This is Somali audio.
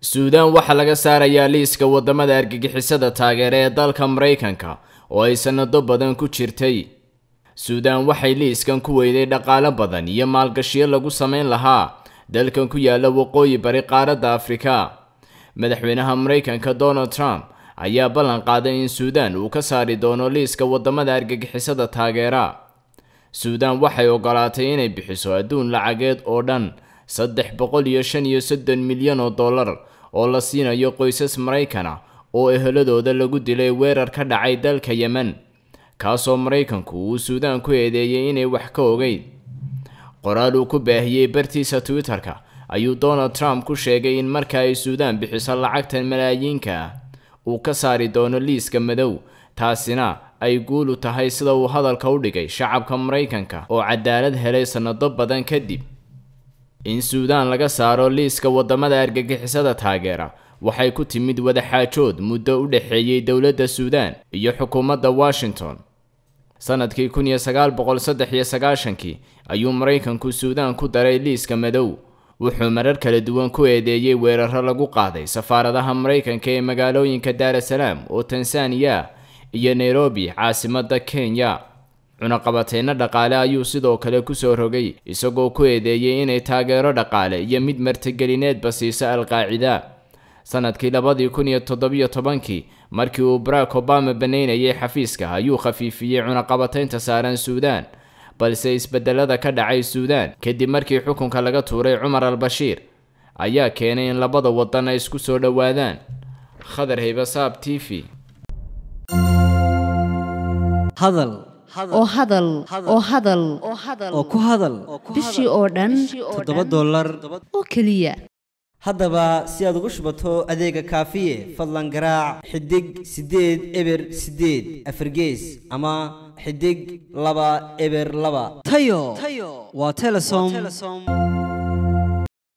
suudaan waxaa laga saarayaa liiska waddamada argagixisada taageera ee dalka maraykanka oo ay sannado badan ku jirtay suudaan waxay liiskan ku weyday dhaqaalo badan iyo maalgashiyo lagu samayn lahaa dalkan ku yaalla waqooyi bari qaaradda afrika madaxweynaha maraykanka donald trump ayaa ballan qaaday in suudaan uu ka saari doono liiska waddamada argagixisada taageera suudaan waxay ogolaatay inay bixiso adduun lacageed oo dhan saddex boqol iyo shan iyo soddon milyan oo dollar oo la siinayo qoysas maraykana oo eheladooda lagu dilay weerar ka dhacay dalka yemen kaasoo maraykanku uu suudaan ku eedeeyey inay wax ka ogeyd qoraal uu ku baahiyey bartiisa twitter-ka ayuu donald trump ku sheegay in marka ay suudaan bixiso lacagtan malaayiinka ah uu ka saari doono liiska madow taasina ay guulu tahay sida uu hadalka u dhigay shacabka maraykanka oo cadaalad helay sannado badan kadib in suudaan laga saaro liiska waddamada argagixisada taageera waxay ku timid wadaxaajood muddo u dhexeeyey dowladda suudaan iyo xukuumadda washington sannadkii kun iyo sagaal boqol iyo sagaashankii ayuu maraykanku suudaan ku daray liiska madow wuxuu marar kala duwan ku eedeeyey weeraro lagu qaaday safaaradaha maraykanka ee magaalooyinka daarasalaam oo tansaaniya iyo nairobi caasimadda kenya cunaqabateenno dhaqaale ayuu sidoo kale ku soo rogay isagoo ku eedeeyey inay taageero dhaqaale iyo mid martigelineedba siisa al-qaacida sanadkii labadii kun iyo toddobiyo tobankii markii uu barack obama banaynayay xafiiska ayuu khafiifiyey cunaqabateynta saaran suudaan balse isbedelada ka dhacay suudaan kadib markii xukunka laga tuuray cumar al-bashiir ayaa keenay in labada waddan ay isku soo dhowaadaan khadar haybasaab t v oo hadal oo hadal oo ku hadal bishii oo dhan toddoba dollar oo keliya haddaba si aad ugu shubato adeega kaafiye fadlan garaac xidig siddeed eber siddeed afargees ama xidig laba eber laba tayo waa telesom